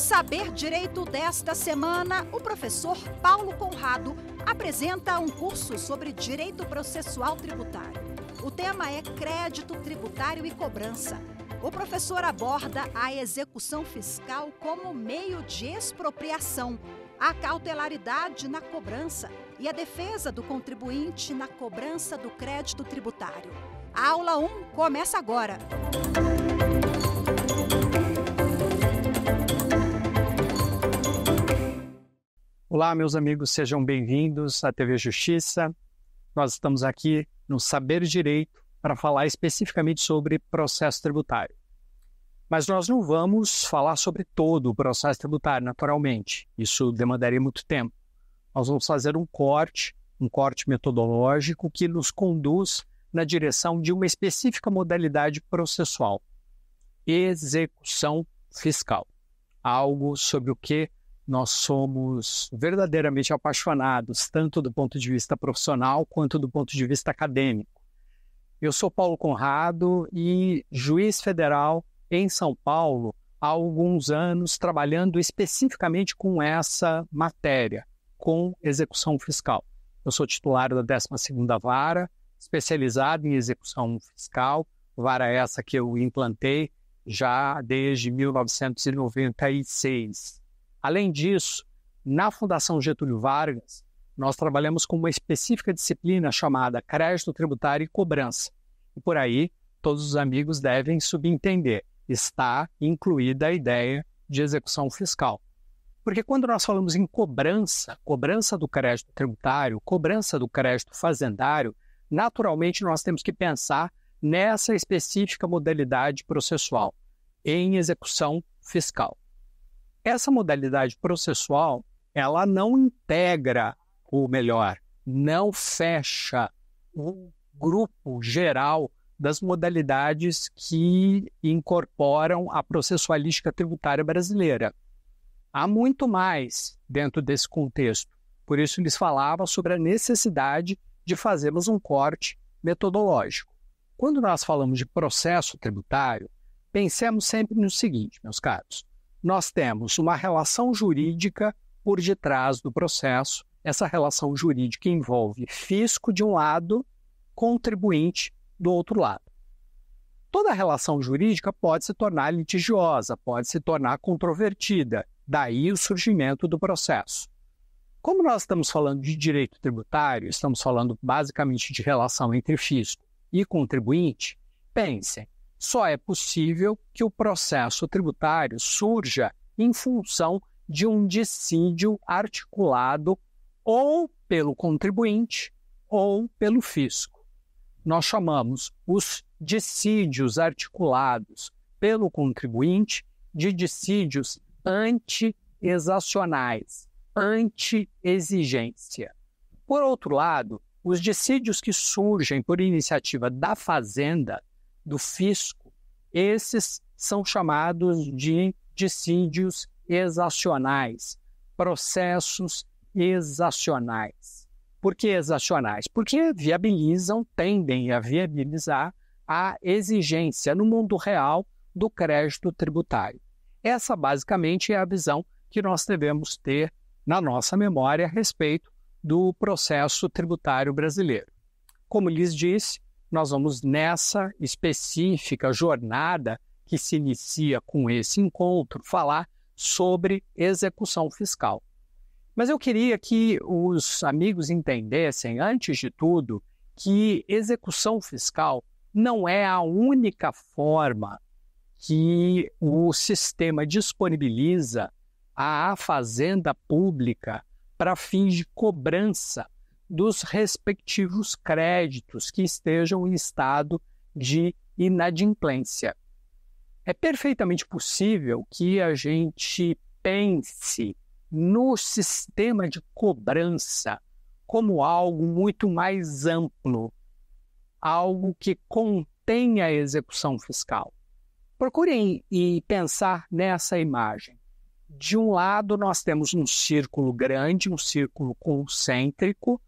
Saber Direito desta semana, o professor Paulo Conrado apresenta um curso sobre direito processual tributário. O tema é crédito tributário e cobrança. O professor aborda a execução fiscal como meio de expropriação, a cautelaridade na cobrança e a defesa do contribuinte na cobrança do crédito tributário. A aula 1 começa agora. Música Olá, meus amigos, sejam bem-vindos à TV Justiça. Nós estamos aqui no Saber Direito para falar especificamente sobre processo tributário. Mas nós não vamos falar sobre todo o processo tributário, naturalmente. Isso demandaria muito tempo. Nós vamos fazer um corte, um corte metodológico que nos conduz na direção de uma específica modalidade processual, execução fiscal. Algo sobre o que nós somos verdadeiramente apaixonados, tanto do ponto de vista profissional quanto do ponto de vista acadêmico. Eu sou Paulo Conrado e juiz federal em São Paulo há alguns anos, trabalhando especificamente com essa matéria, com execução fiscal. Eu sou titular da 12 Vara, especializado em execução fiscal, vara essa que eu implantei já desde 1996. Além disso, na Fundação Getúlio Vargas, nós trabalhamos com uma específica disciplina chamada crédito tributário e cobrança. E por aí, todos os amigos devem subentender, está incluída a ideia de execução fiscal. Porque quando nós falamos em cobrança, cobrança do crédito tributário, cobrança do crédito fazendário, naturalmente nós temos que pensar nessa específica modalidade processual, em execução fiscal. Essa modalidade processual, ela não integra o melhor, não fecha o grupo geral das modalidades que incorporam a processualística tributária brasileira. Há muito mais dentro desse contexto. Por isso, lhes falava sobre a necessidade de fazermos um corte metodológico. Quando nós falamos de processo tributário, pensemos sempre no seguinte, meus caros: nós temos uma relação jurídica por detrás do processo. Essa relação jurídica envolve fisco de um lado, contribuinte do outro lado. Toda relação jurídica pode se tornar litigiosa, pode se tornar controvertida, daí o surgimento do processo. Como nós estamos falando de direito tributário, estamos falando basicamente de relação entre fisco e contribuinte, pensem, só é possível que o processo tributário surja em função de um dissídio articulado ou pelo contribuinte ou pelo fisco. Nós chamamos os dissídios articulados pelo contribuinte de dissídios anti-exacionais, anti-exigência. Por outro lado, os dissídios que surgem por iniciativa da Fazenda do fisco, esses são chamados de dissídios exacionais, processos exacionais. Por que exacionais? Porque viabilizam, tendem a viabilizar a exigência no mundo real do crédito tributário. Essa basicamente é a visão que nós devemos ter na nossa memória a respeito do processo tributário brasileiro. Como lhes disse, nós vamos nessa específica jornada que se inicia com esse encontro falar sobre execução fiscal. Mas eu queria que os amigos entendessem, antes de tudo, que execução fiscal não é a única forma que o sistema disponibiliza à fazenda pública para fins de cobrança dos respectivos créditos que estejam em estado de inadimplência. É perfeitamente possível que a gente pense no sistema de cobrança como algo muito mais amplo, algo que contém a execução fiscal. Procurem e pensar nessa imagem. De um lado, nós temos um círculo grande, um círculo concêntrico,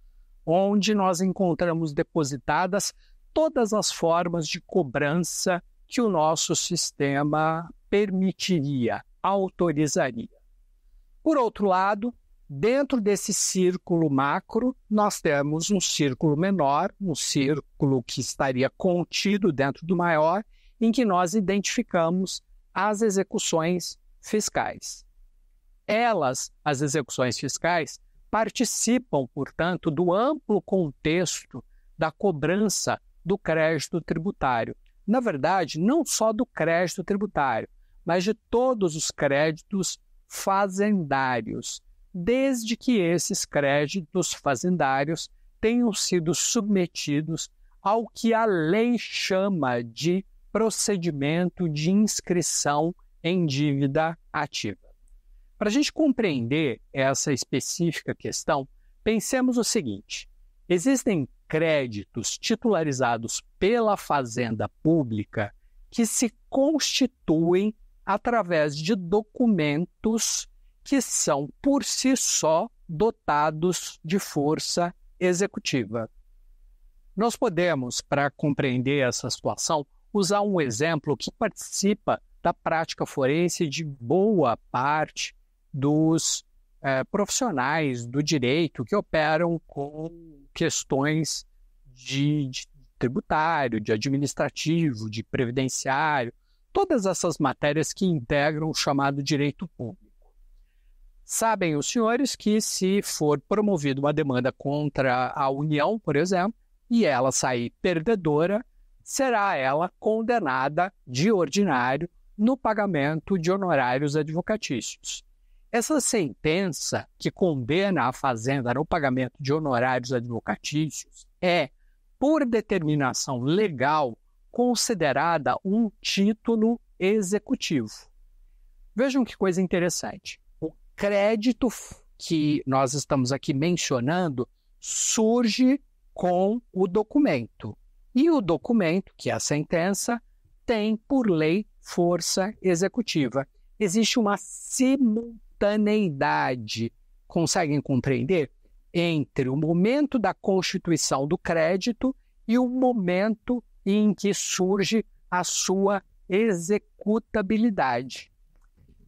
onde nós encontramos depositadas todas as formas de cobrança que o nosso sistema permitiria, autorizaria. Por outro lado, dentro desse círculo macro, nós temos um círculo menor, um círculo que estaria contido dentro do maior, em que nós identificamos as execuções fiscais. Elas, as execuções fiscais, participam, portanto, do amplo contexto da cobrança do crédito tributário. Na verdade, não só do crédito tributário, mas de todos os créditos fazendários, desde que esses créditos fazendários tenham sido submetidos ao que a lei chama de procedimento de inscrição em dívida ativa. Para a gente compreender essa específica questão, pensemos o seguinte: existem créditos titularizados pela Fazenda Pública que se constituem através de documentos que são, por si só, dotados de força executiva. Nós podemos, para compreender essa situação, usar um exemplo que participa da prática forense de boa parte dos é, profissionais do direito que operam com questões de, de tributário, de administrativo, de previdenciário, todas essas matérias que integram o chamado direito público. Sabem os senhores que, se for promovida uma demanda contra a União, por exemplo, e ela sair perdedora, será ela condenada de ordinário no pagamento de honorários advocatícios. Essa sentença que condena a Fazenda ao pagamento de honorários advocatícios é, por determinação legal, considerada um título executivo. Vejam que coisa interessante. O crédito que nós estamos aqui mencionando surge com o documento. E o documento, que é a sentença, tem por lei força executiva. Existe uma simultaneidade instantaneidade. Conseguem compreender? Entre o momento da constituição do crédito e o momento em que surge a sua executabilidade.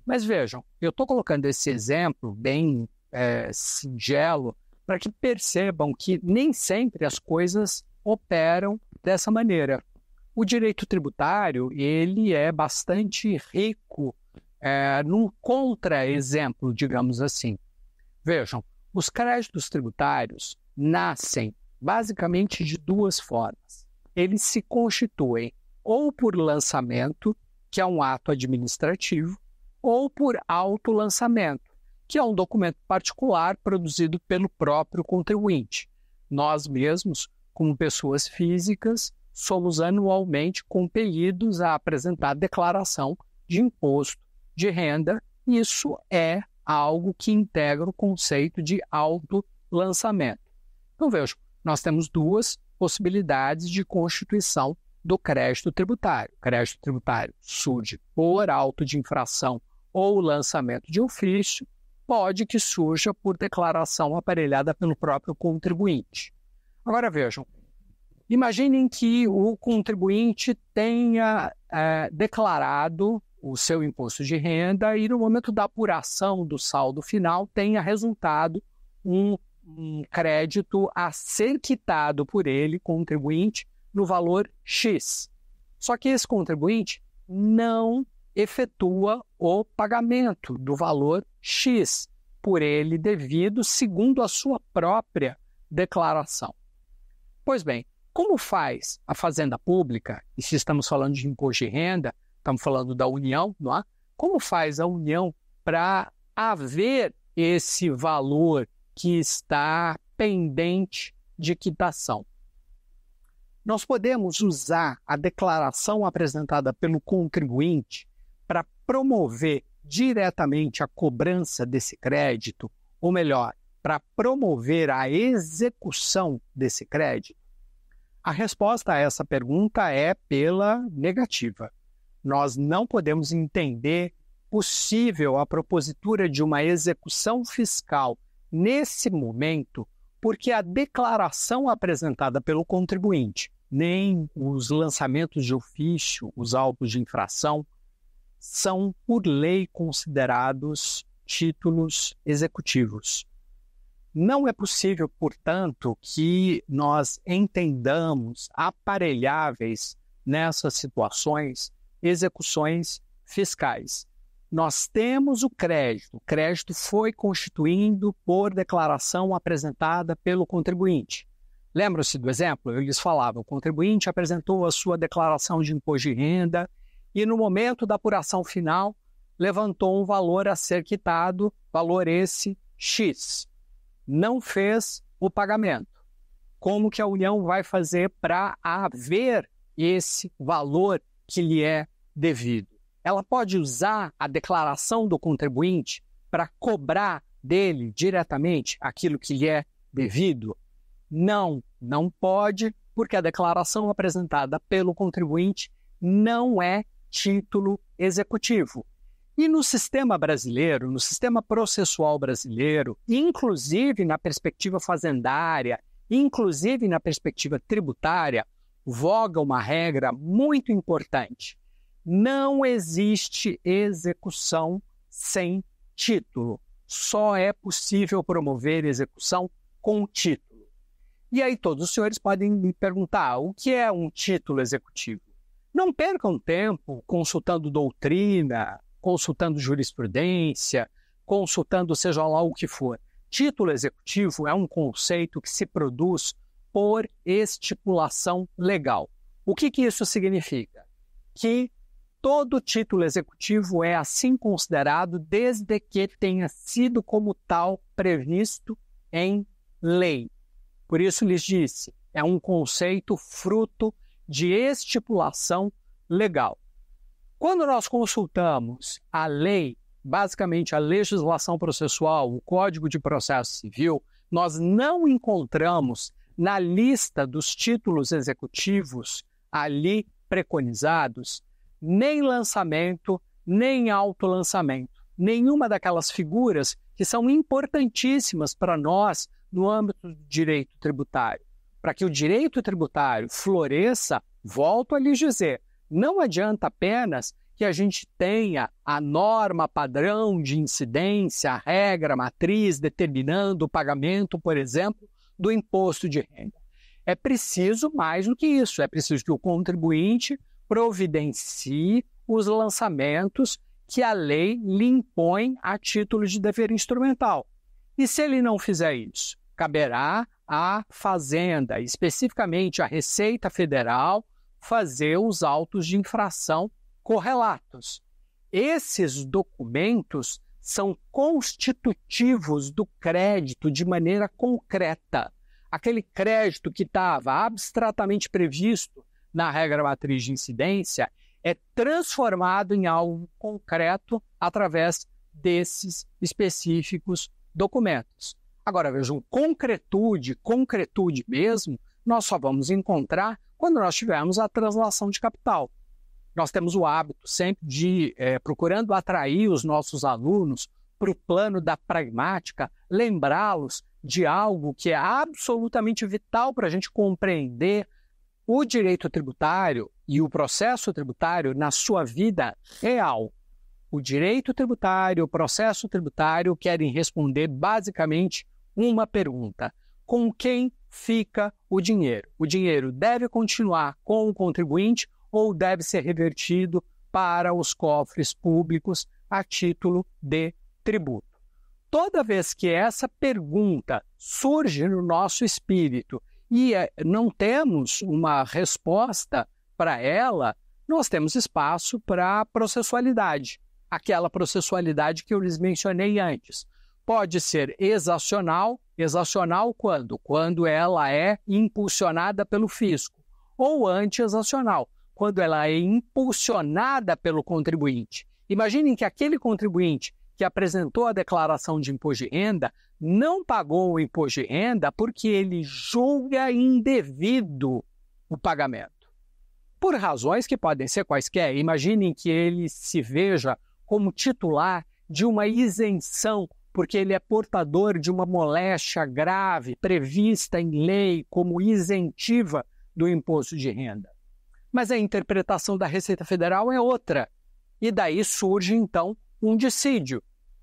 Mas vejam, eu estou colocando esse exemplo bem é, singelo para que percebam que nem sempre as coisas operam dessa maneira. O direito tributário ele é bastante rico é, num contra-exemplo, digamos assim. Vejam, os créditos tributários nascem basicamente de duas formas. Eles se constituem ou por lançamento, que é um ato administrativo, ou por autolançamento, que é um documento particular produzido pelo próprio contribuinte. Nós mesmos, como pessoas físicas, somos anualmente compelidos a apresentar declaração de imposto de renda, isso é algo que integra o conceito de autolançamento. Então, vejam, nós temos duas possibilidades de constituição do crédito tributário. Crédito tributário surge por auto de infração ou lançamento de ofício, pode que surja por declaração aparelhada pelo próprio contribuinte. Agora vejam, imaginem que o contribuinte tenha é, declarado o seu imposto de renda e no momento da apuração do saldo final tenha resultado um, um crédito a ser quitado por ele, contribuinte, no valor X. Só que esse contribuinte não efetua o pagamento do valor X por ele devido segundo a sua própria declaração. Pois bem, como faz a Fazenda Pública, e se estamos falando de imposto de renda, estamos falando da união, não é? Como faz a união para haver esse valor que está pendente de quitação? Nós podemos usar a declaração apresentada pelo contribuinte para promover diretamente a cobrança desse crédito, ou melhor, para promover a execução desse crédito? A resposta a essa pergunta é pela negativa nós não podemos entender possível a propositura de uma execução fiscal nesse momento, porque a declaração apresentada pelo contribuinte, nem os lançamentos de ofício, os autos de infração, são por lei considerados títulos executivos. Não é possível, portanto, que nós entendamos aparelháveis nessas situações execuções fiscais. Nós temos o crédito. O crédito foi constituindo por declaração apresentada pelo contribuinte. Lembram-se do exemplo? Eu lhes falava: o contribuinte apresentou a sua declaração de imposto de renda e, no momento da apuração final, levantou um valor a ser quitado, valor esse X. Não fez o pagamento. Como que a União vai fazer para haver esse valor que lhe é devido. Ela pode usar a declaração do contribuinte para cobrar dele diretamente aquilo que lhe é devido? Não, não pode, porque a declaração apresentada pelo contribuinte não é título executivo. E no sistema brasileiro, no sistema processual brasileiro, inclusive na perspectiva fazendária, inclusive na perspectiva tributária, voga uma regra muito importante. Não existe execução sem título. Só é possível promover execução com título. E aí todos os senhores podem me perguntar o que é um título executivo. Não percam tempo consultando doutrina, consultando jurisprudência, consultando seja lá o que for. Título executivo é um conceito que se produz por estipulação legal. O que, que isso significa? Que todo título executivo é assim considerado desde que tenha sido como tal previsto em lei. Por isso lhes disse, é um conceito fruto de estipulação legal. Quando nós consultamos a lei, basicamente a legislação processual, o Código de Processo Civil, nós não encontramos na lista dos títulos executivos ali preconizados nem lançamento, nem autolançamento. Nenhuma daquelas figuras que são importantíssimas para nós no âmbito do direito tributário. Para que o direito tributário floresça, volto a lhes dizer, não adianta apenas que a gente tenha a norma padrão de incidência, a regra, matriz determinando o pagamento, por exemplo, do imposto de renda. É preciso mais do que isso, é preciso que o contribuinte providencie os lançamentos que a lei lhe impõe a título de dever instrumental. E se ele não fizer isso, caberá à Fazenda, especificamente à Receita Federal, fazer os autos de infração correlatos. Esses documentos são constitutivos do crédito de maneira concreta. Aquele crédito que estava abstratamente previsto na regra matriz de incidência é transformado em algo concreto através desses específicos documentos. Agora vejam, concretude, concretude mesmo, nós só vamos encontrar quando nós tivermos a translação de capital. Nós temos o hábito sempre de, é, procurando atrair os nossos alunos para o plano da pragmática, lembrá-los de algo que é absolutamente vital para a gente compreender o direito tributário e o processo tributário na sua vida real. O direito tributário, o processo tributário querem responder basicamente uma pergunta: com quem fica o dinheiro? O dinheiro deve continuar com o contribuinte ou deve ser revertido para os cofres públicos a título de tributo? Toda vez que essa pergunta surge no nosso espírito e eh, não temos uma resposta para ela, nós temos espaço para a processualidade, aquela processualidade que eu lhes mencionei antes. Pode ser exacional, exacional quando? Quando ela é impulsionada pelo fisco, ou anti-exacional, quando ela é impulsionada pelo contribuinte. Imaginem que aquele contribuinte que apresentou a declaração de imposto de renda não pagou o imposto de renda porque ele julga indevido o pagamento. Por razões que podem ser quaisquer, imaginem que ele se veja como titular de uma isenção porque ele é portador de uma moléstia grave prevista em lei como isentiva do imposto de renda. Mas a interpretação da Receita Federal é outra. E daí surge, então, um dissídio,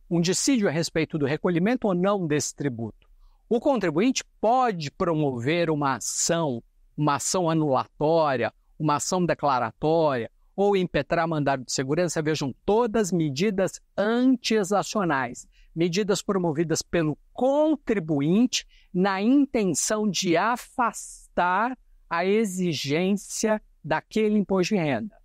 um dissídio a respeito do recolhimento ou não desse tributo. O contribuinte pode promover uma ação, uma ação anulatória, uma ação declaratória ou impetrar mandado de segurança, vejam todas medidas antiexacionais, medidas promovidas pelo contribuinte na intenção de afastar a exigência daquele imposto de renda.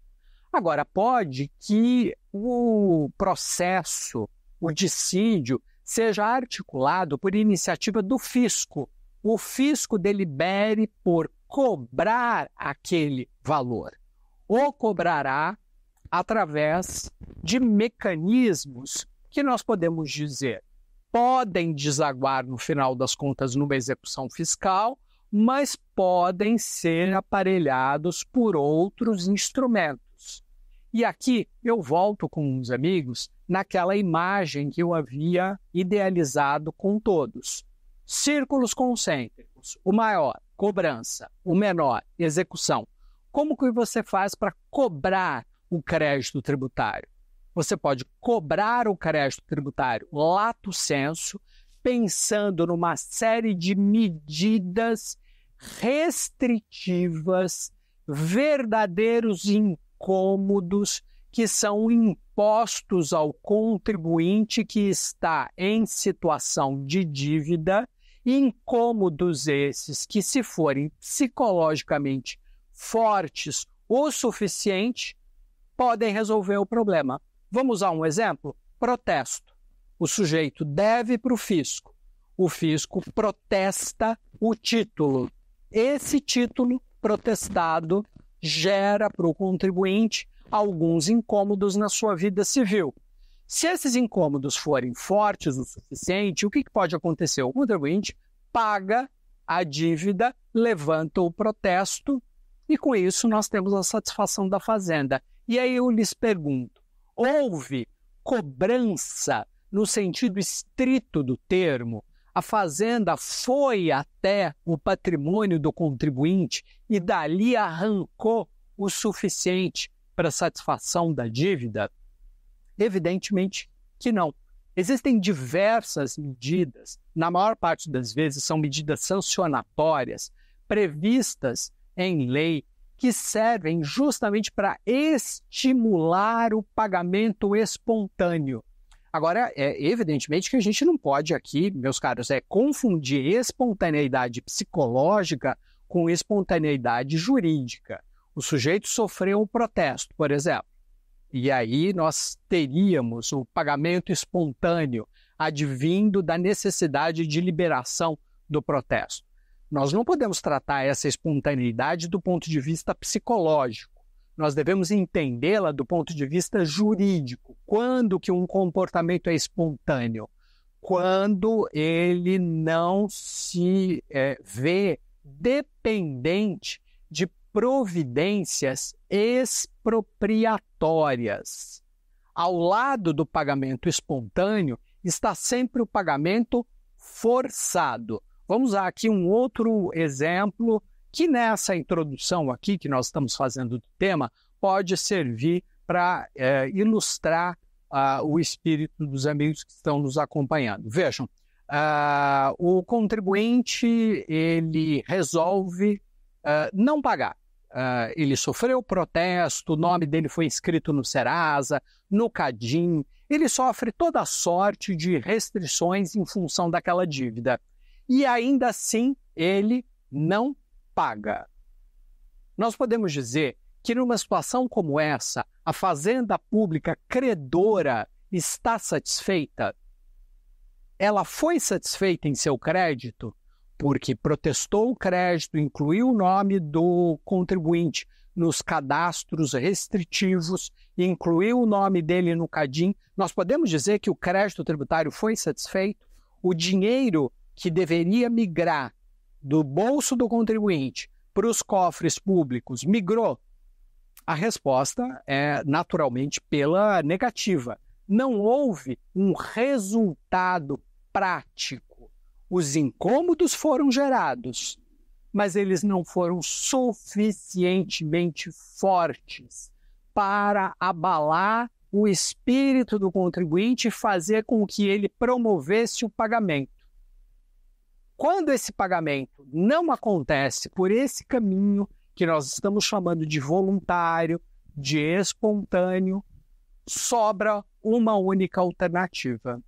Agora, pode que o processo, o dissídio, seja articulado por iniciativa do fisco. O fisco delibere por cobrar aquele valor, ou cobrará através de mecanismos que nós podemos dizer podem desaguar no final das contas numa execução fiscal, mas podem ser aparelhados por outros instrumentos. E aqui eu volto com os amigos naquela imagem que eu havia idealizado com todos. Círculos concêntricos, o maior, cobrança, o menor, execução. Como que você faz para cobrar o crédito tributário? Você pode cobrar o crédito tributário lato senso, pensando numa série de medidas restritivas, verdadeiros impostos incômodos que são impostos ao contribuinte que está em situação de dívida, incômodos esses que, se forem psicologicamente fortes o suficiente, podem resolver o problema. Vamos usar um exemplo? Protesto. O sujeito deve para o fisco. O fisco protesta o título. Esse título protestado gera para o contribuinte alguns incômodos na sua vida civil. Se esses incômodos forem fortes o suficiente, o que pode acontecer? O contribuinte paga a dívida, levanta o protesto e, com isso, nós temos a satisfação da Fazenda. E aí eu lhes pergunto: houve cobrança no sentido estrito do termo? a Fazenda foi até o patrimônio do contribuinte e dali arrancou o suficiente para satisfação da dívida? Evidentemente que não. Existem diversas medidas, na maior parte das vezes são medidas sancionatórias, previstas em lei, que servem justamente para estimular o pagamento espontâneo Agora, é evidentemente que a gente não pode aqui, meus caros, é confundir espontaneidade psicológica com espontaneidade jurídica. O sujeito sofreu um protesto, por exemplo, e aí nós teríamos o pagamento espontâneo advindo da necessidade de liberação do protesto. Nós não podemos tratar essa espontaneidade do ponto de vista psicológico nós devemos entendê-la do ponto de vista jurídico. Quando que um comportamento é espontâneo? Quando ele não se é, vê dependente de providências expropriatórias. Ao lado do pagamento espontâneo está sempre o pagamento forçado. Vamos usar aqui um outro exemplo que nessa introdução aqui que nós estamos fazendo do tema pode servir para é, ilustrar uh, o espírito dos amigos que estão nos acompanhando. Vejam, uh, o contribuinte ele resolve uh, não pagar. ele sofreu protesto, o nome dele foi escrito no Serasa, no Cadim, ele sofre toda sorte de restrições em função daquela dívida. E ainda assim, ele não paga. Nós podemos dizer que, numa situação como essa, a fazenda pública credora está satisfeita? Ela foi satisfeita em seu crédito porque protestou o crédito, incluiu o nome do contribuinte nos cadastros restritivos, incluiu o nome dele no CADIM. Nós podemos dizer que o crédito tributário foi satisfeito? O dinheiro que deveria migrar do bolso do contribuinte para os cofres públicos migrou? A resposta é naturalmente pela negativa. Não houve um resultado prático. Os incômodos foram gerados, mas eles não foram suficientemente fortes para abalar o espírito do contribuinte e fazer com que ele promovesse o pagamento. Quando esse pagamento não acontece por esse caminho que nós estamos chamando de voluntário, de espontâneo, sobra uma única alternativa.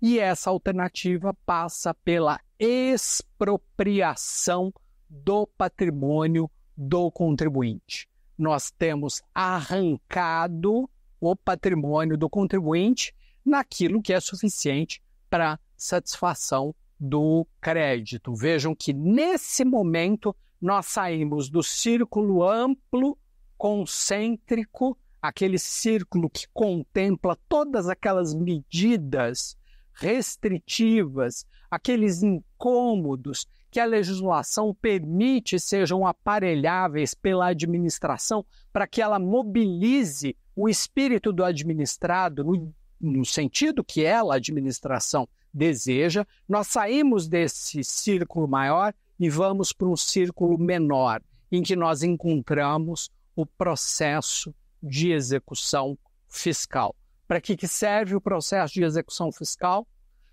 E essa alternativa passa pela expropriação do patrimônio do contribuinte. Nós temos arrancado o patrimônio do contribuinte naquilo que é suficiente para satisfação do crédito. Vejam que nesse momento nós saímos do círculo amplo, concêntrico, aquele círculo que contempla todas aquelas medidas restritivas, aqueles incômodos que a legislação permite sejam aparelháveis pela administração para que ela mobilize o espírito do administrado no, no sentido que ela, a administração, deseja, nós saímos desse círculo maior e vamos para um círculo menor, em que nós encontramos o processo de execução fiscal. Para que, que serve o processo de execução fiscal?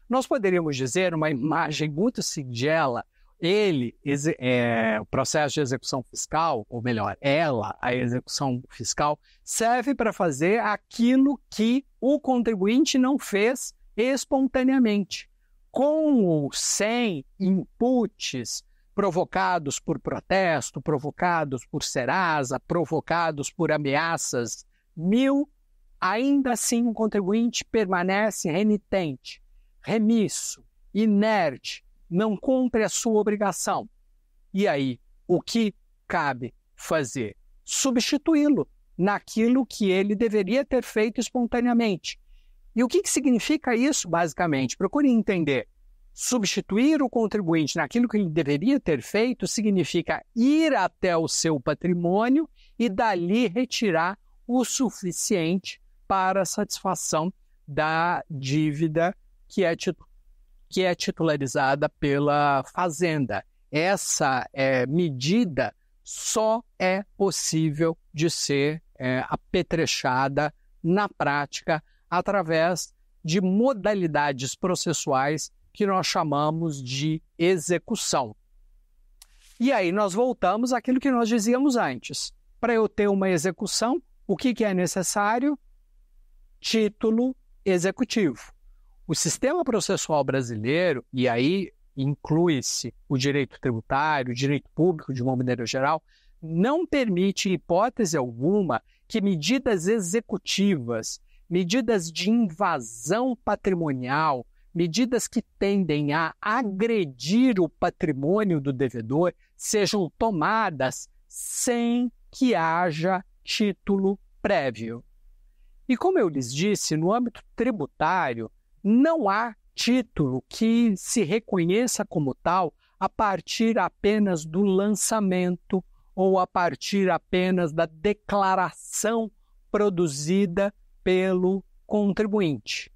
Nós poderíamos dizer, uma imagem muito singela, ele, é, o processo de execução fiscal, ou melhor, ela, a execução fiscal, serve para fazer aquilo que o contribuinte não fez espontaneamente, com ou sem inputs provocados por protesto, provocados por Serasa, provocados por ameaças mil, ainda assim o contribuinte permanece renitente, remisso, inerte, não cumpre a sua obrigação. E aí, o que cabe fazer? Substituí-lo naquilo que ele deveria ter feito espontaneamente, e o que, que significa isso, basicamente? Procure entender. Substituir o contribuinte naquilo que ele deveria ter feito significa ir até o seu patrimônio e dali retirar o suficiente para a satisfação da dívida que é, que é titularizada pela Fazenda. Essa é, medida só é possível de ser é, apetrechada na prática através de modalidades processuais que nós chamamos de execução. E aí nós voltamos àquilo que nós dizíamos antes. Para eu ter uma execução, o que, que é necessário? Título executivo. O sistema processual brasileiro, e aí inclui-se o direito tributário, o direito público de uma maneira geral, não permite, em hipótese alguma, que medidas executivas medidas de invasão patrimonial, medidas que tendem a agredir o patrimônio do devedor, sejam tomadas sem que haja título prévio. E como eu lhes disse, no âmbito tributário, não há título que se reconheça como tal a partir apenas do lançamento ou a partir apenas da declaração produzida pelo contribuinte.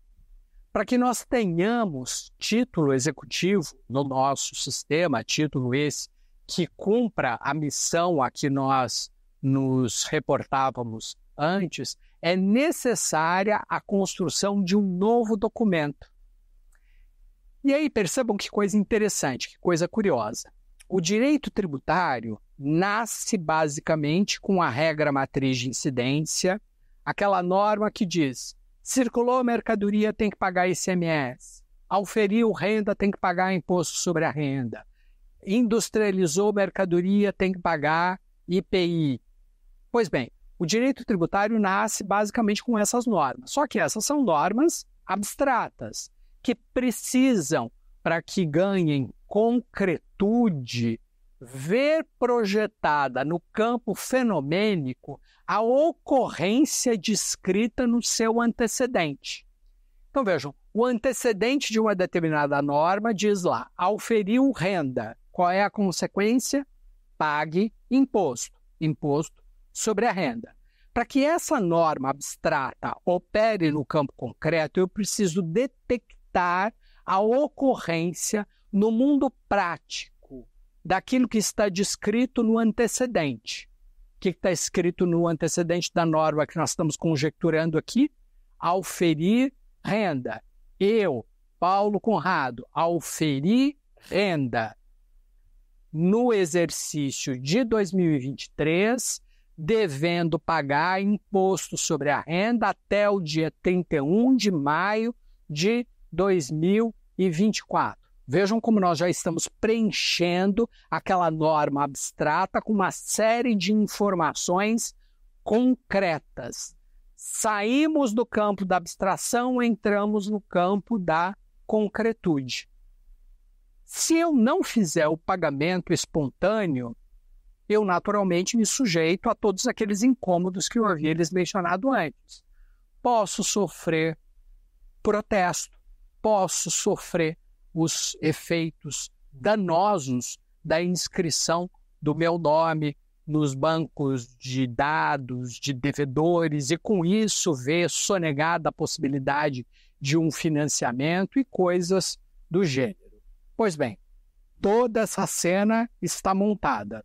Para que nós tenhamos título executivo no nosso sistema, título esse que cumpra a missão a que nós nos reportávamos antes, é necessária a construção de um novo documento. E aí percebam que coisa interessante, que coisa curiosa. O direito tributário nasce basicamente com a regra matriz de incidência aquela norma que diz: circulou mercadoria tem que pagar ICMS, auferiu renda tem que pagar imposto sobre a renda, industrializou mercadoria tem que pagar IPI. Pois bem, o direito tributário nasce basicamente com essas normas. Só que essas são normas abstratas que precisam para que ganhem concretude, ver projetada no campo fenomênico a ocorrência descrita no seu antecedente. Então vejam, o antecedente de uma determinada norma diz lá: ao ferir renda. Qual é a consequência? Pague imposto. Imposto sobre a renda. Para que essa norma abstrata opere no campo concreto, eu preciso detectar a ocorrência no mundo prático daquilo que está descrito no antecedente que está escrito no antecedente da norma que nós estamos conjecturando aqui? ferir renda. Eu, Paulo Conrado, ferir renda no exercício de 2023, devendo pagar imposto sobre a renda até o dia 31 de maio de 2024. Vejam como nós já estamos preenchendo aquela norma abstrata com uma série de informações concretas. Saímos do campo da abstração, entramos no campo da concretude. Se eu não fizer o pagamento espontâneo, eu naturalmente me sujeito a todos aqueles incômodos que eu havia lhes mencionado antes. Posso sofrer protesto, posso sofrer os efeitos danosos da inscrição do meu nome nos bancos de dados de devedores e com isso ver sonegada a possibilidade de um financiamento e coisas do gênero. Pois bem, toda essa cena está montada.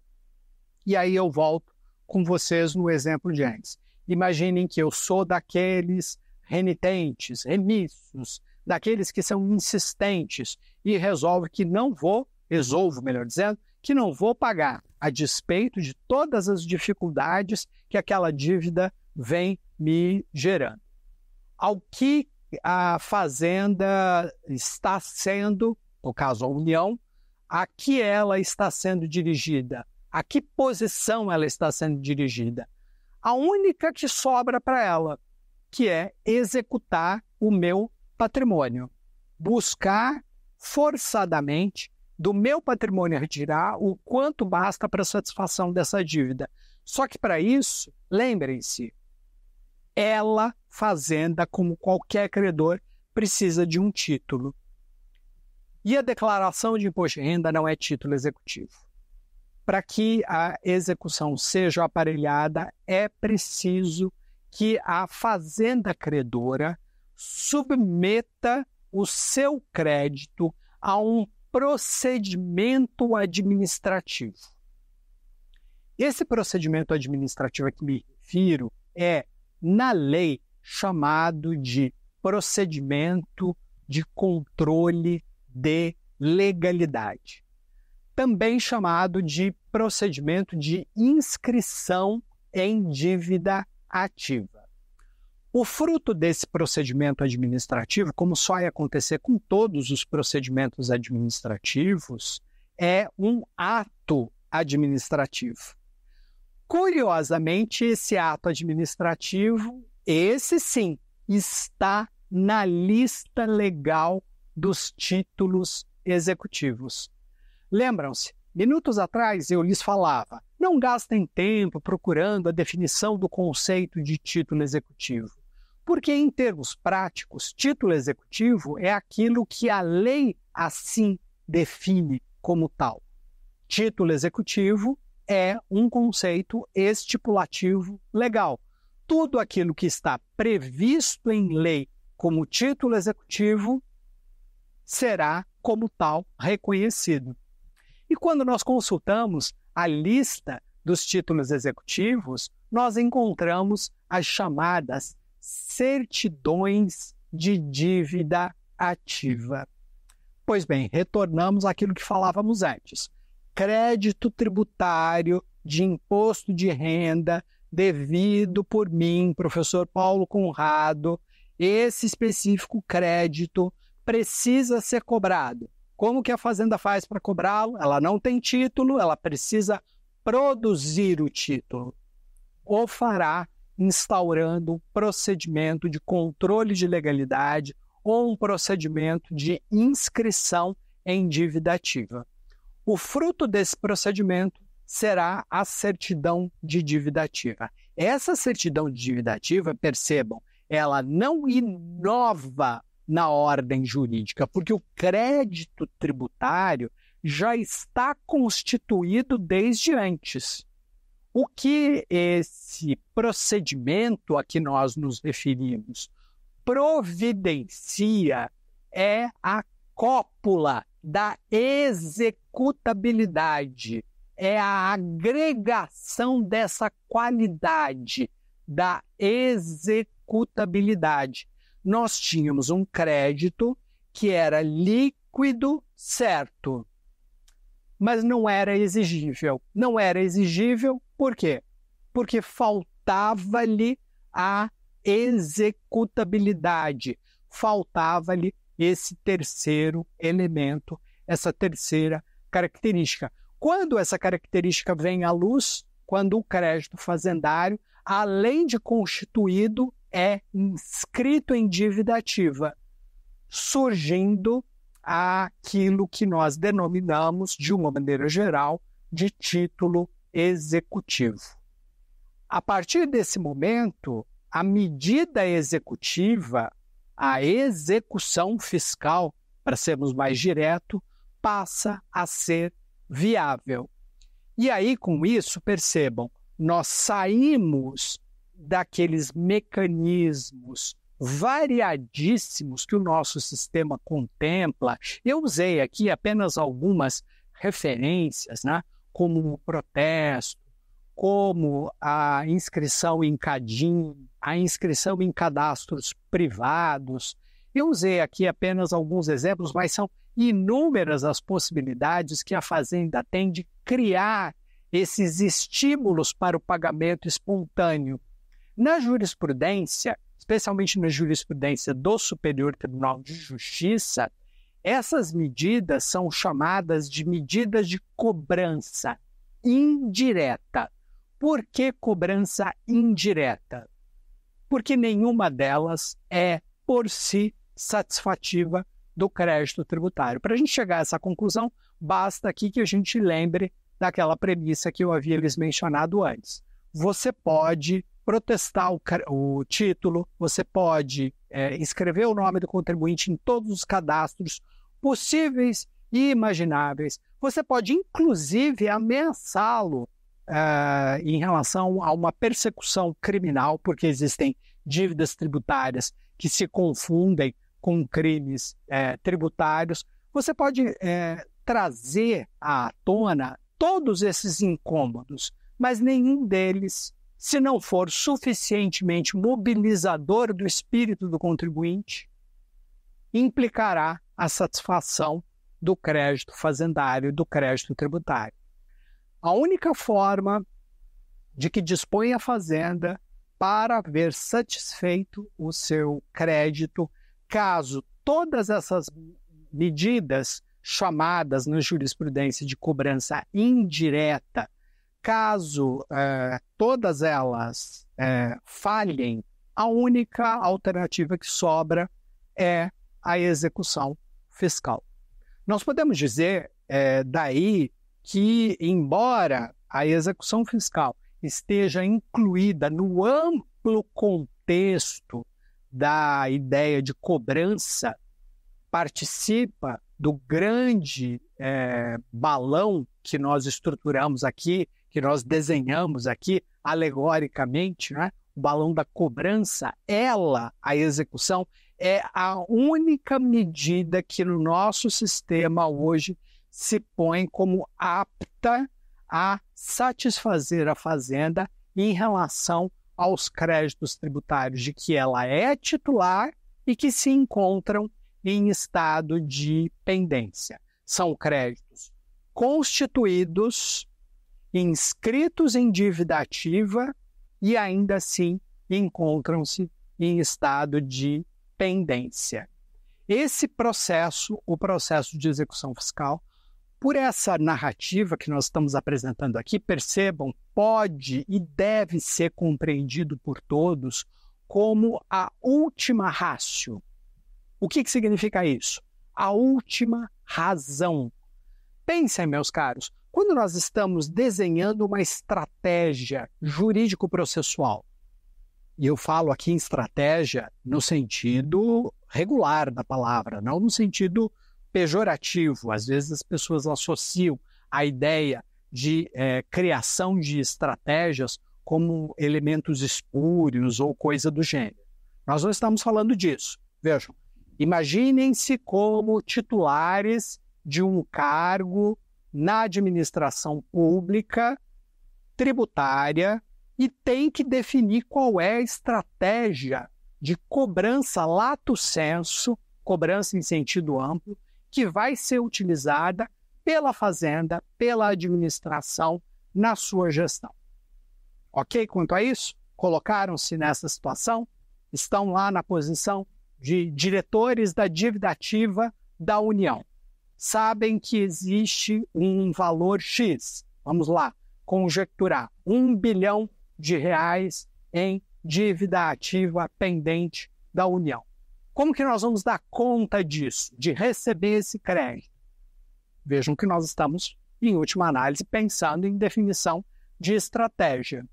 E aí eu volto com vocês no exemplo de antes. Imaginem que eu sou daqueles renitentes, remissos, daqueles que são insistentes e resolve que não vou, resolvo, melhor dizendo, que não vou pagar, a despeito de todas as dificuldades que aquela dívida vem me gerando. Ao que a Fazenda está sendo, no caso a União, a que ela está sendo dirigida, a que posição ela está sendo dirigida. A única que sobra para ela, que é executar o meu patrimônio. Buscar forçadamente do meu patrimônio retirar o quanto basta para a satisfação dessa dívida. Só que para isso, lembrem-se, ela, fazenda, como qualquer credor, precisa de um título. E a declaração de imposto de renda não é título executivo. Para que a execução seja aparelhada, é preciso que a fazenda credora submeta o seu crédito a um procedimento administrativo. Esse procedimento administrativo a que me refiro é, na lei, chamado de procedimento de controle de legalidade, também chamado de procedimento de inscrição em dívida ativa. O fruto desse procedimento administrativo, como só ia acontecer com todos os procedimentos administrativos, é um ato administrativo. Curiosamente, esse ato administrativo, esse sim, está na lista legal dos títulos executivos. Lembram-se, minutos atrás eu lhes falava: não gastem tempo procurando a definição do conceito de título executivo. Porque, em termos práticos, título executivo é aquilo que a lei assim define como tal. Título executivo é um conceito estipulativo legal. Tudo aquilo que está previsto em lei como título executivo será, como tal, reconhecido. E quando nós consultamos a lista dos títulos executivos, nós encontramos as chamadas certidões de dívida ativa. Pois bem, retornamos àquilo que falávamos antes. Crédito tributário de imposto de renda devido por mim, professor Paulo Conrado, esse específico crédito precisa ser cobrado. Como que a fazenda faz para cobrá-lo? Ela não tem título, ela precisa produzir o título. O fará instaurando um procedimento de controle de legalidade ou um procedimento de inscrição em dívida ativa. O fruto desse procedimento será a certidão de dívida ativa. Essa certidão de dívida ativa, percebam, ela não inova na ordem jurídica, porque o crédito tributário já está constituído desde antes. O que esse procedimento a que nós nos referimos providencia é a cópula da executabilidade, é a agregação dessa qualidade da executabilidade. Nós tínhamos um crédito que era líquido certo, mas não era exigível. Não era exigível por quê? Porque faltava-lhe a executabilidade, faltava-lhe esse terceiro elemento, essa terceira característica. Quando essa característica vem à luz, quando o crédito fazendário, além de constituído, é inscrito em dívida ativa, surgindo aquilo que nós denominamos, de uma maneira geral, de título executivo. A partir desse momento, a medida executiva, a execução fiscal, para sermos mais direto, passa a ser viável. E aí, com isso, percebam, nós saímos daqueles mecanismos variadíssimos que o nosso sistema contempla. Eu usei aqui apenas algumas referências, né? como o protesto, como a inscrição em CADIM, a inscrição em cadastros privados. Eu usei aqui apenas alguns exemplos, mas são inúmeras as possibilidades que a Fazenda tem de criar esses estímulos para o pagamento espontâneo. Na jurisprudência, especialmente na jurisprudência do Superior Tribunal de Justiça, essas medidas são chamadas de medidas de cobrança indireta. Por que cobrança indireta? Porque nenhuma delas é, por si, satisfativa do crédito tributário. Para a gente chegar a essa conclusão, basta aqui que a gente lembre daquela premissa que eu havia lhes mencionado antes. Você pode protestar o, o título, você pode é, escrever o nome do contribuinte em todos os cadastros possíveis e imagináveis. Você pode, inclusive, ameaçá-lo é, em relação a uma persecução criminal, porque existem dívidas tributárias que se confundem com crimes é, tributários. Você pode é, trazer à tona todos esses incômodos, mas nenhum deles se não for suficientemente mobilizador do espírito do contribuinte, implicará a satisfação do crédito fazendário, do crédito tributário. A única forma de que dispõe a fazenda para ver satisfeito o seu crédito, caso todas essas medidas chamadas na jurisprudência de cobrança indireta Caso é, todas elas é, falhem, a única alternativa que sobra é a execução fiscal. Nós podemos dizer é, daí que, embora a execução fiscal esteja incluída no amplo contexto da ideia de cobrança, participa do grande é, balão que nós estruturamos aqui que nós desenhamos aqui alegoricamente, né? o balão da cobrança, ela, a execução, é a única medida que no nosso sistema hoje se põe como apta a satisfazer a Fazenda em relação aos créditos tributários de que ela é titular e que se encontram em estado de pendência. São créditos constituídos inscritos em dívida ativa e ainda assim encontram-se em estado de pendência. Esse processo, o processo de execução fiscal, por essa narrativa que nós estamos apresentando aqui, percebam, pode e deve ser compreendido por todos como a última rácio. O que, que significa isso? A última razão. Pensem, meus caros, quando nós estamos desenhando uma estratégia jurídico-processual, e eu falo aqui em estratégia no sentido regular da palavra, não no sentido pejorativo. Às vezes as pessoas associam a ideia de é, criação de estratégias como elementos espúrios ou coisa do gênero. Nós não estamos falando disso. Vejam, imaginem-se como titulares de um cargo na administração pública, tributária, e tem que definir qual é a estratégia de cobrança lato senso, cobrança em sentido amplo, que vai ser utilizada pela fazenda, pela administração na sua gestão. Ok quanto a isso? Colocaram-se nessa situação? Estão lá na posição de diretores da dívida ativa da União sabem que existe um valor X. Vamos lá, conjecturar: um bilhão de reais em dívida ativa pendente da União. Como que nós vamos dar conta disso, de receber esse crédito? Vejam que nós estamos, em última análise, pensando em definição de estratégia.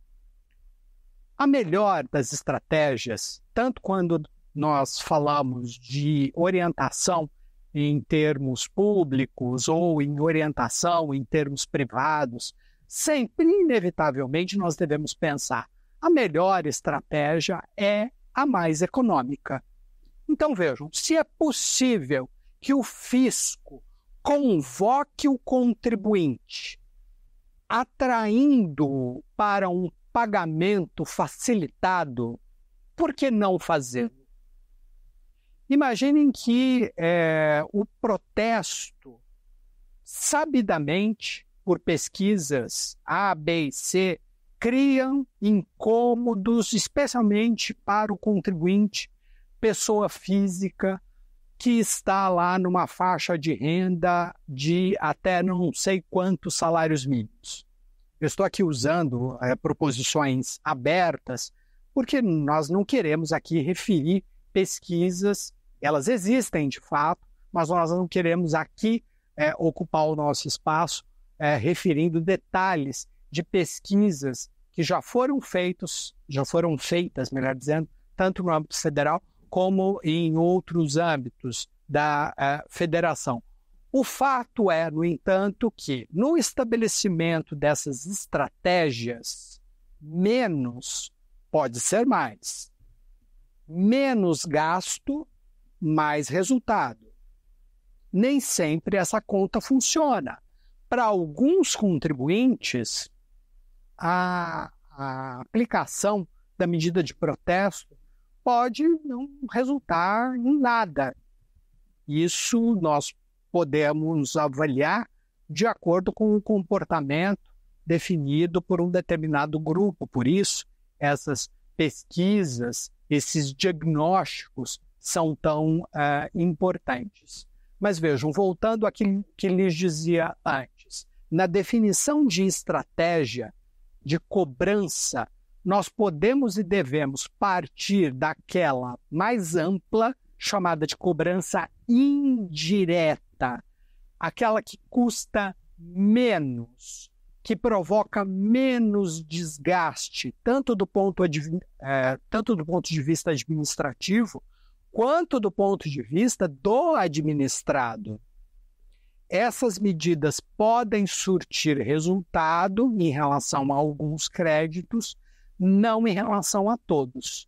A melhor das estratégias, tanto quando nós falamos de orientação em termos públicos ou em orientação em termos privados, sempre, inevitavelmente, nós devemos pensar a melhor estratégia é a mais econômica. Então vejam, se é possível que o fisco convoque o contribuinte, atraindo para um pagamento facilitado, por que não fazer? Imaginem que é, o protesto, sabidamente, por pesquisas A, B e C, criam incômodos, especialmente para o contribuinte, pessoa física, que está lá numa faixa de renda de até não sei quantos salários mínimos. Eu estou aqui usando é, proposições abertas, porque nós não queremos aqui referir pesquisas elas existem de fato, mas nós não queremos aqui é, ocupar o nosso espaço é, referindo detalhes de pesquisas que já foram feitos, já foram feitas, melhor dizendo, tanto no âmbito federal como em outros âmbitos da é, federação. O fato é, no entanto, que no estabelecimento dessas estratégias, menos pode ser mais. Menos gasto mais resultado. Nem sempre essa conta funciona. Para alguns contribuintes, a, a aplicação da medida de protesto pode não resultar em nada. Isso nós podemos avaliar de acordo com o comportamento definido por um determinado grupo. Por isso, essas pesquisas, esses diagnósticos são tão uh, importantes. Mas vejam, voltando àquilo que lhes dizia antes, na definição de estratégia de cobrança, nós podemos e devemos partir daquela mais ampla, chamada de cobrança indireta, aquela que custa menos, que provoca menos desgaste, tanto do ponto, é, tanto do ponto de vista administrativo, quanto do ponto de vista do administrado. Essas medidas podem surtir resultado em relação a alguns créditos, não em relação a todos.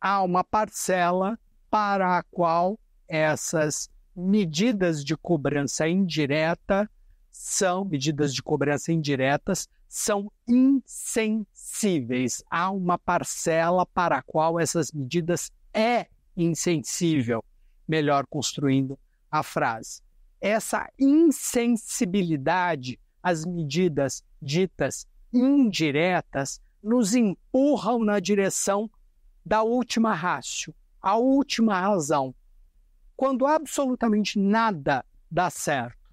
Há uma parcela para a qual essas medidas de cobrança indireta são medidas de cobrança indiretas são insensíveis. Há uma parcela para a qual essas medidas é insensível, melhor construindo a frase. Essa insensibilidade às medidas ditas indiretas nos empurram na direção da última rácio, a última razão. Quando absolutamente nada dá certo,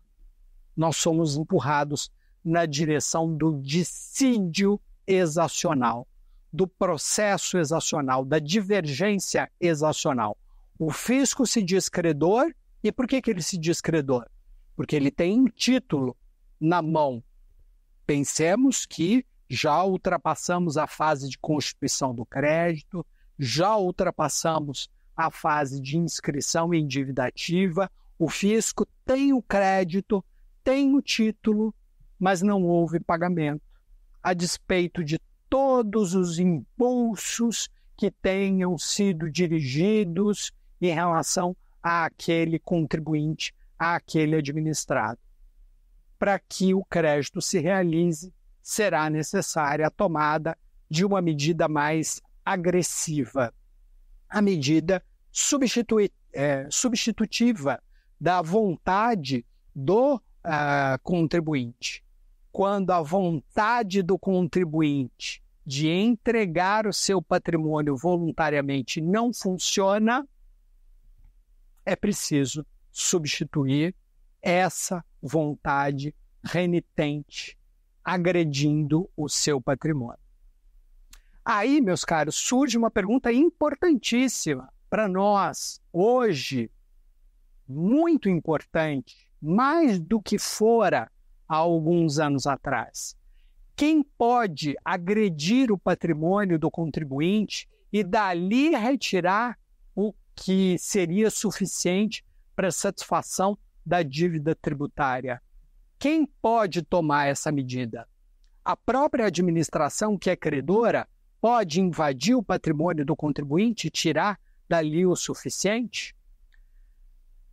nós somos empurrados na direção do dissídio exacional do processo exacional, da divergência exacional. O fisco se diz credor, e por que, que ele se diz credor? Porque ele tem um título na mão. Pensemos que já ultrapassamos a fase de constituição do crédito, já ultrapassamos a fase de inscrição em dívida ativa, o fisco tem o crédito, tem o título, mas não houve pagamento. A despeito de todos os impulsos que tenham sido dirigidos em relação àquele contribuinte, àquele administrado. Para que o crédito se realize, será necessária a tomada de uma medida mais agressiva. A medida é, substitutiva da vontade do uh, contribuinte quando a vontade do contribuinte de entregar o seu patrimônio voluntariamente não funciona, é preciso substituir essa vontade renitente, agredindo o seu patrimônio. Aí, meus caros, surge uma pergunta importantíssima para nós hoje, muito importante, mais do que fora há alguns anos atrás. Quem pode agredir o patrimônio do contribuinte e dali retirar o que seria suficiente para satisfação da dívida tributária? Quem pode tomar essa medida? A própria administração que é credora pode invadir o patrimônio do contribuinte e tirar dali o suficiente?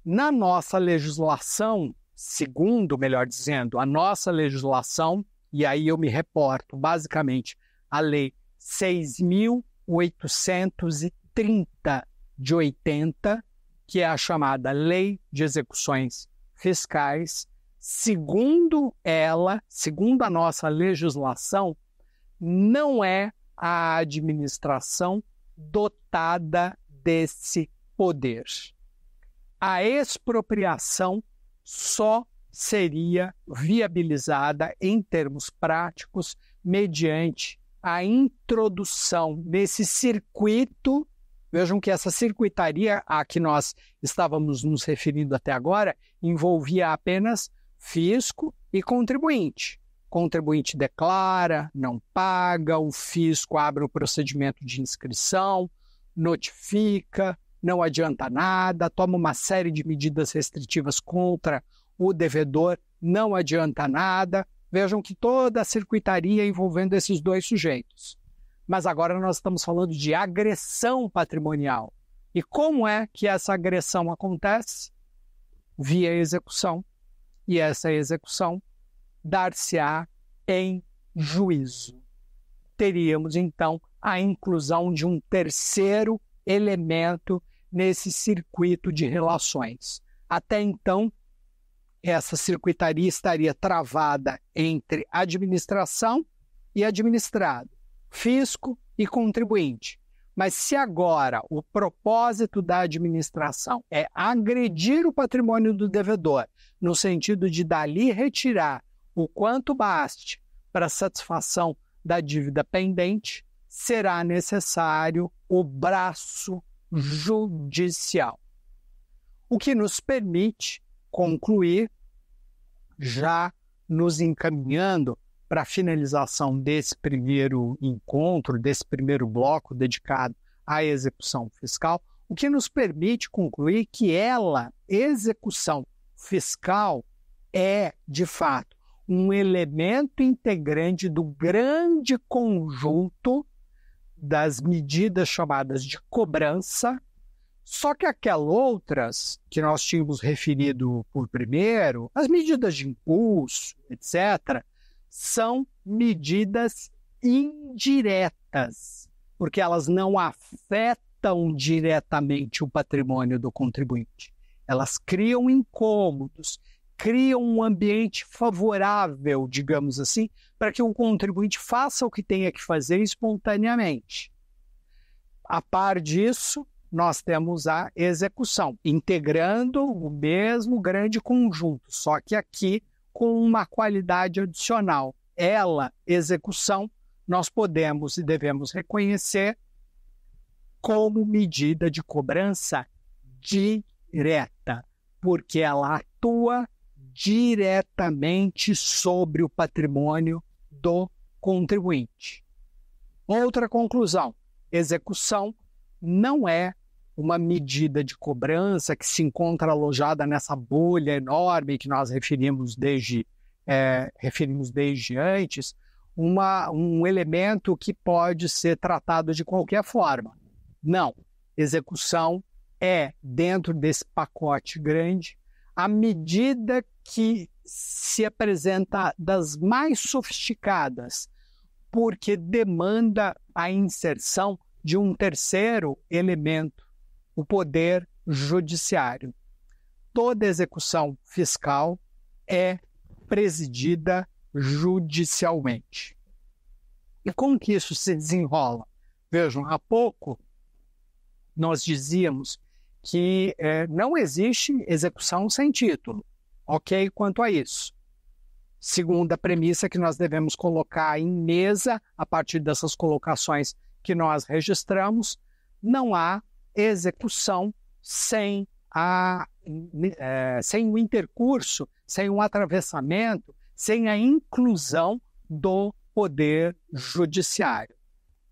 Na nossa legislação segundo, melhor dizendo, a nossa legislação, e aí eu me reporto basicamente à Lei 6.830 de 80, que é a chamada Lei de Execuções Fiscais. Segundo ela, segundo a nossa legislação, não é a administração dotada desse poder. A expropriação só seria viabilizada em termos práticos mediante a introdução nesse circuito. Vejam que essa circuitaria a que nós estávamos nos referindo até agora envolvia apenas fisco e contribuinte. Contribuinte declara, não paga, o fisco abre o procedimento de inscrição, notifica, não adianta nada, toma uma série de medidas restritivas contra o devedor, não adianta nada. Vejam que toda a circuitaria envolvendo esses dois sujeitos. Mas agora nós estamos falando de agressão patrimonial. E como é que essa agressão acontece? Via execução. E essa execução dar-se-á em juízo. Teríamos então a inclusão de um terceiro elemento nesse circuito de relações. Até então, essa circuitaria estaria travada entre administração e administrado, fisco e contribuinte. Mas se agora o propósito da administração é agredir o patrimônio do devedor, no sentido de dali retirar o quanto baste para satisfação da dívida pendente, será necessário o braço judicial, o que nos permite concluir, já nos encaminhando para a finalização desse primeiro encontro, desse primeiro bloco dedicado à execução fiscal, o que nos permite concluir que ela, execução fiscal, é, de fato, um elemento integrante do grande conjunto das medidas chamadas de cobrança, só que aquelas outras que nós tínhamos referido por primeiro, as medidas de impulso, etc., são medidas indiretas, porque elas não afetam diretamente o patrimônio do contribuinte. Elas criam incômodos, cria um ambiente favorável, digamos assim, para que o contribuinte faça o que tenha que fazer espontaneamente. A par disso, nós temos a execução, integrando o mesmo grande conjunto, só que aqui com uma qualidade adicional. Ela, execução, nós podemos e devemos reconhecer como medida de cobrança direta, porque ela atua diretamente sobre o patrimônio do contribuinte. Outra conclusão: execução não é uma medida de cobrança que se encontra alojada nessa bolha enorme que nós referimos desde, é, referimos desde antes, uma, um elemento que pode ser tratado de qualquer forma. Não, execução é, dentro desse pacote grande, à medida que se apresenta das mais sofisticadas, porque demanda a inserção de um terceiro elemento, o poder judiciário. Toda execução fiscal é presidida judicialmente. E como que isso se desenrola? Vejam, há pouco nós dizíamos que é, não existe execução sem título. Ok quanto a isso. Segunda premissa que nós devemos colocar em mesa, a partir dessas colocações que nós registramos, não há execução sem, a, é, sem o intercurso, sem o atravessamento, sem a inclusão do poder judiciário.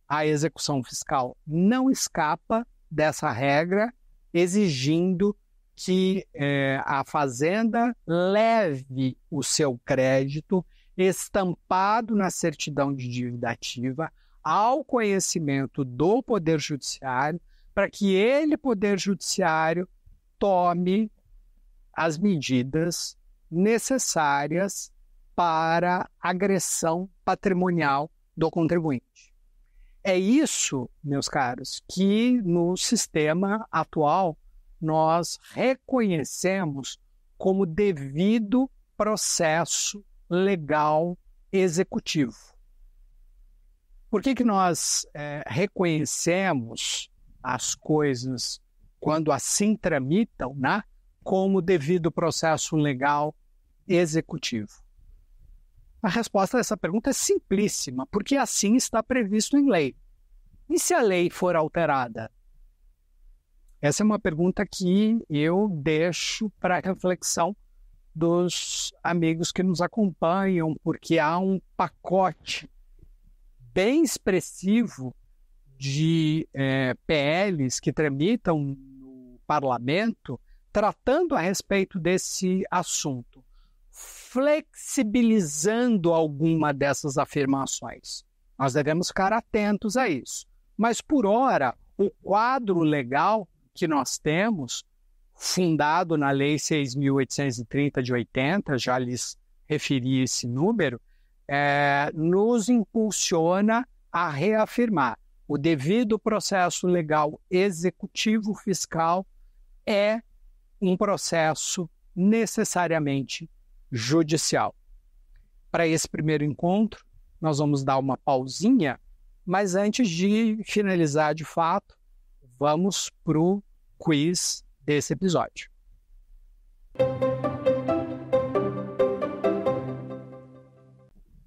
A execução fiscal não escapa dessa regra exigindo que é, a fazenda leve o seu crédito estampado na certidão de dívida ativa ao conhecimento do Poder Judiciário, para que ele, Poder Judiciário, tome as medidas necessárias para agressão patrimonial do contribuinte. É isso, meus caros, que no sistema atual nós reconhecemos como devido processo legal executivo. Por que, que nós é, reconhecemos as coisas quando assim tramitam, né, como devido processo legal executivo? A resposta a essa pergunta é simplíssima, porque assim está previsto em lei. E se a lei for alterada? Essa é uma pergunta que eu deixo para reflexão dos amigos que nos acompanham, porque há um pacote bem expressivo de é, eh, PLs que tramitam no parlamento tratando a respeito desse assunto flexibilizando alguma dessas afirmações. Nós devemos ficar atentos a isso. Mas, por hora, o quadro legal que nós temos, fundado na Lei 6.830 de 80, já lhes referi esse número, é, nos impulsiona a reafirmar o devido processo legal executivo fiscal é um processo necessariamente judicial. Para esse primeiro encontro, nós vamos dar uma pausinha, mas antes de finalizar de fato, vamos para o quiz desse episódio.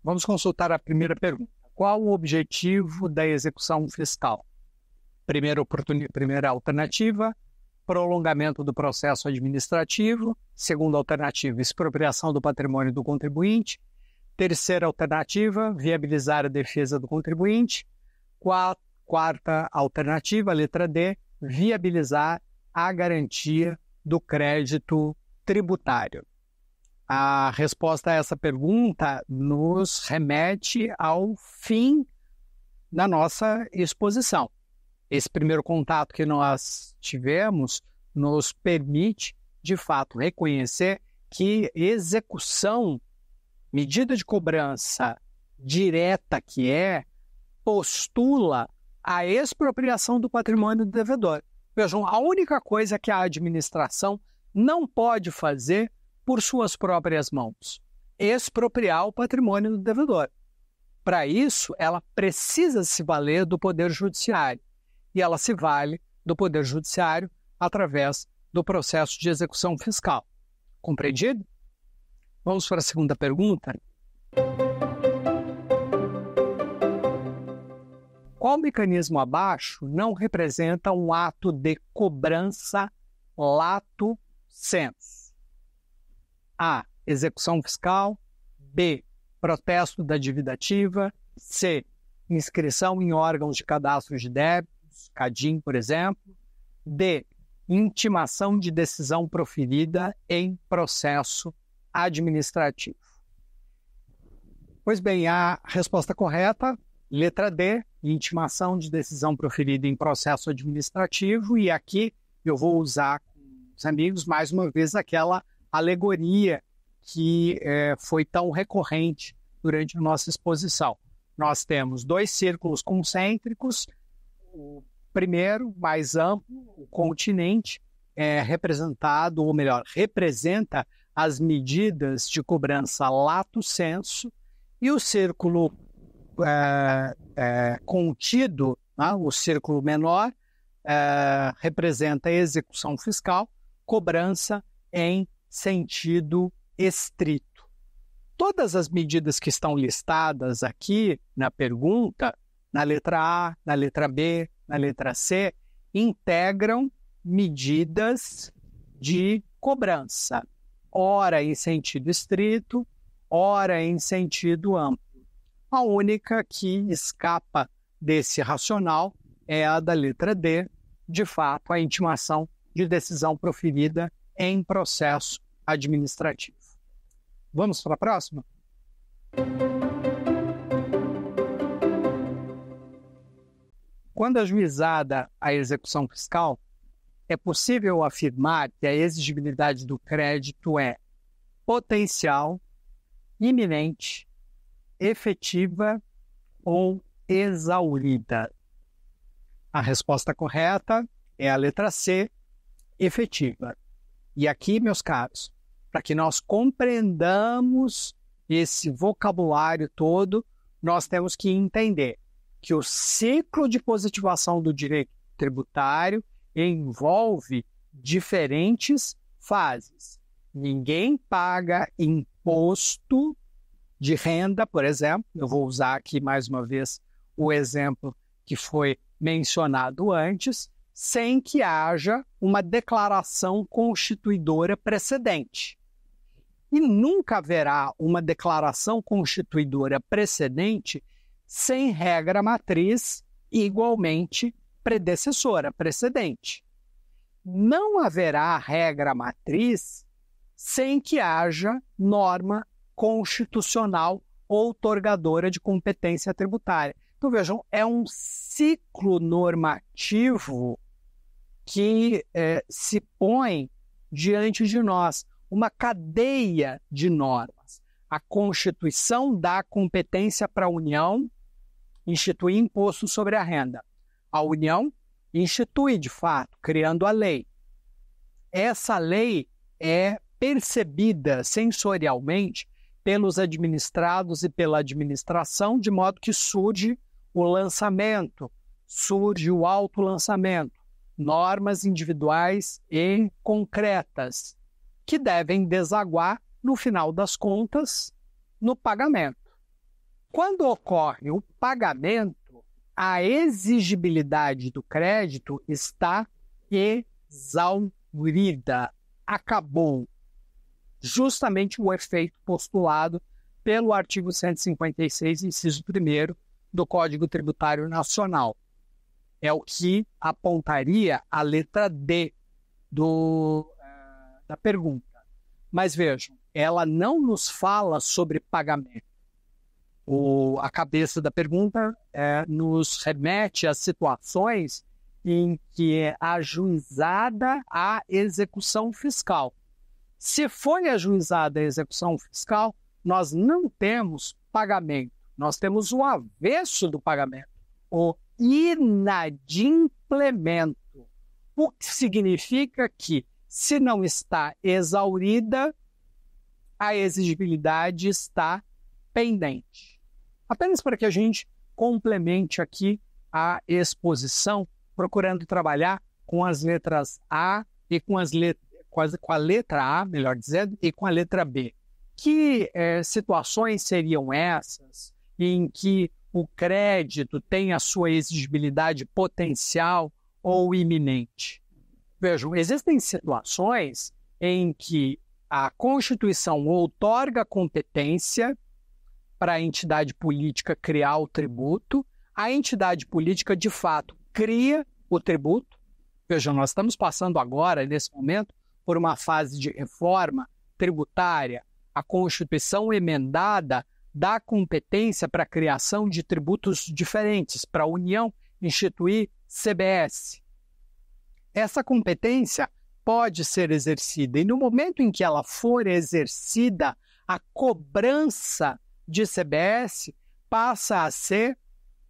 Vamos consultar a primeira pergunta. Qual o objetivo da execução fiscal? Primeira, primeira alternativa, prolongamento do processo administrativo. Segunda alternativa, expropriação do patrimônio do contribuinte. Terceira alternativa, viabilizar a defesa do contribuinte. Quarta alternativa, letra D, viabilizar a garantia do crédito tributário. A resposta a essa pergunta nos remete ao fim da nossa exposição esse primeiro contato que nós tivemos nos permite, de fato, reconhecer que execução, medida de cobrança direta que é, postula a expropriação do patrimônio do devedor. Vejam, a única coisa que a administração não pode fazer por suas próprias mãos, expropriar o patrimônio do devedor. Para isso, ela precisa se valer do poder judiciário e ela se vale do Poder Judiciário através do processo de execução fiscal. Compreendido? Vamos para a segunda pergunta. Qual mecanismo abaixo não representa um ato de cobrança lato sens? A. Execução fiscal. B. Protesto da dívida ativa. C. Inscrição em órgãos de cadastro de débito. CADIM, por exemplo, de intimação de decisão proferida em processo administrativo. Pois bem, a resposta correta, letra D, intimação de decisão proferida em processo administrativo, e aqui eu vou usar com os amigos mais uma vez aquela alegoria que é, foi tão recorrente durante a nossa exposição. Nós temos dois círculos concêntricos, o primeiro, mais amplo, o continente é representado, ou melhor, representa as medidas de cobrança lato senso, e o círculo é, é, contido, né, o círculo menor, é, representa execução fiscal, cobrança em sentido estrito. Todas as medidas que estão listadas aqui na pergunta, na letra A, na letra B, na letra C, integram medidas de cobrança, ora em sentido estrito, ora em sentido amplo. A única que escapa desse racional é a da letra D, de fato, a intimação de decisão proferida em processo administrativo. Vamos para a próxima? Quando ajuizada a execução fiscal, é possível afirmar que a exigibilidade do crédito é potencial, iminente, efetiva ou exaurida? A resposta correta é a letra C, efetiva. E aqui, meus caros, para que nós compreendamos esse vocabulário todo, nós temos que entender que o ciclo de positivação do direito tributário envolve diferentes fases. Ninguém paga imposto de renda, por exemplo. Eu vou usar aqui mais uma vez o exemplo que foi mencionado antes, sem que haja uma declaração constituidora precedente. E nunca haverá uma declaração constituidora precedente sem regra matriz igualmente predecessora, precedente. Não haverá regra matriz sem que haja norma constitucional outorgadora de competência tributária. Então vejam, é um ciclo normativo que é, se põe diante de nós, uma cadeia de normas. A Constituição dá competência para a União institui imposto sobre a renda. A União institui, de fato, criando a lei. Essa lei é percebida sensorialmente pelos administrados e pela administração, de modo que surge o lançamento, surge o autolançamento, normas individuais e concretas, que devem desaguar, no final das contas, no pagamento. Quando ocorre o pagamento, a exigibilidade do crédito está exaurida. Acabou. Justamente o efeito postulado pelo artigo 156, inciso 1 do Código Tributário Nacional. É o que apontaria a letra D do, eh, da pergunta. Mas vejam, ela não nos fala sobre pagamento o, a cabeça da pergunta é, nos remete a situações em que é ajuizada a execução fiscal. Se foi ajuizada a execução fiscal, nós não temos pagamento, nós temos o avesso do pagamento, o inadimplemento, o que significa que, se não está exaurida, a exigibilidade está pendente apenas para que a gente complemente aqui a exposição, procurando trabalhar com as letras A e com, as let... com a letra A, melhor dizendo, e com a letra B. Que é, situações seriam essas em que o crédito tem a sua exigibilidade potencial ou iminente? Vejam, existem situações em que a Constituição outorga competência para a entidade política criar o tributo. A entidade política, de fato, cria o tributo. Veja, nós estamos passando agora, nesse momento, por uma fase de reforma tributária. A Constituição emendada dá competência para a criação de tributos diferentes, para a União instituir CBS. Essa competência pode ser exercida e, no momento em que ela for exercida, a cobrança de CBS passa a ser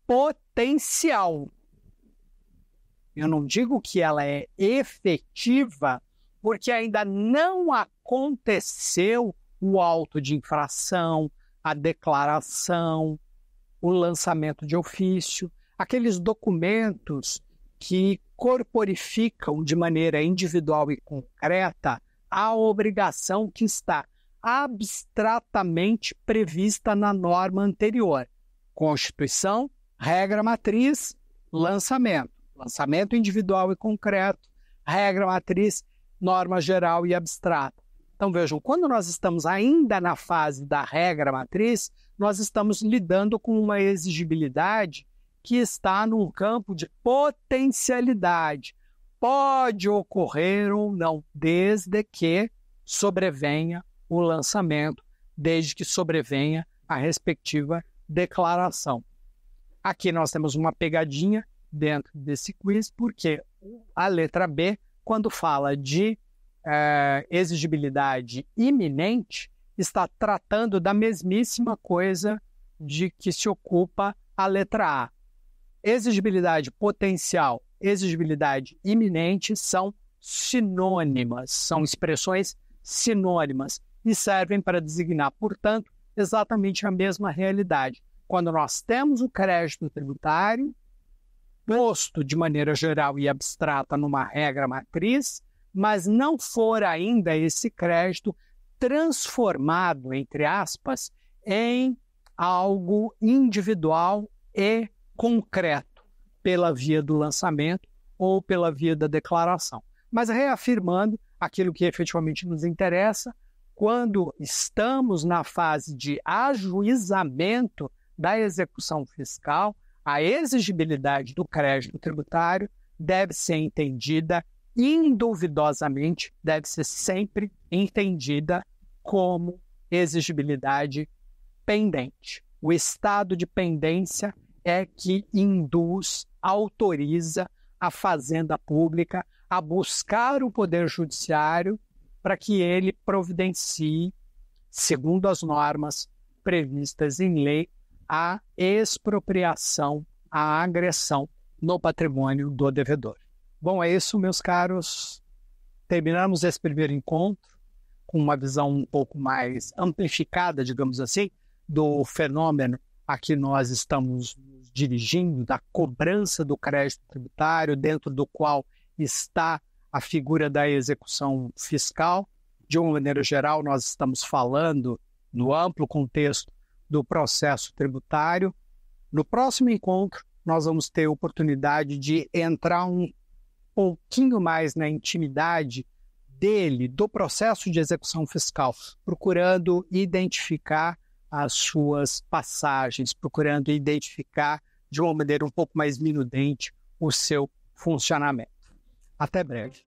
potencial. Eu não digo que ela é efetiva, porque ainda não aconteceu o auto de infração, a declaração, o lançamento de ofício, aqueles documentos que corporificam de maneira individual e concreta a obrigação que está abstratamente prevista na norma anterior: Constituição, regra matriz, lançamento. Lançamento individual e concreto, regra matriz, norma geral e abstrata. Então vejam, quando nós estamos ainda na fase da regra matriz, nós estamos lidando com uma exigibilidade que está num campo de potencialidade. Pode ocorrer ou não, desde que sobrevenha o lançamento, desde que sobrevenha a respectiva declaração. Aqui nós temos uma pegadinha dentro desse quiz, porque a letra B, quando fala de é, exigibilidade iminente, está tratando da mesmíssima coisa de que se ocupa a letra A. Exigibilidade potencial, exigibilidade iminente são sinônimas, são expressões sinônimas e servem para designar, portanto, exatamente a mesma realidade. Quando nós temos o crédito tributário, posto de maneira geral e abstrata numa regra matriz, mas não for ainda esse crédito transformado, entre aspas, em algo individual e concreto pela via do lançamento ou pela via da declaração. Mas reafirmando aquilo que efetivamente nos interessa, quando estamos na fase de ajuizamento da execução fiscal, a exigibilidade do crédito tributário deve ser entendida induvidosamente, deve ser sempre entendida como exigibilidade pendente. O estado de pendência é que induz, autoriza a Fazenda Pública a buscar o Poder Judiciário para que ele providencie, segundo as normas previstas em lei, a expropriação, a agressão no patrimônio do devedor. Bom, é isso, meus caros. Terminamos esse primeiro encontro com uma visão um pouco mais amplificada, digamos assim, do fenômeno a que nós estamos nos dirigindo, da cobrança do crédito tributário, dentro do qual está a figura da execução fiscal. De uma maneira geral, nós estamos falando, no amplo contexto, do processo tributário. No próximo encontro, nós vamos ter oportunidade de entrar um pouquinho mais na intimidade dele, do processo de execução fiscal, procurando identificar as suas passagens, procurando identificar de uma maneira um pouco mais minudente o seu funcionamento. Até breve.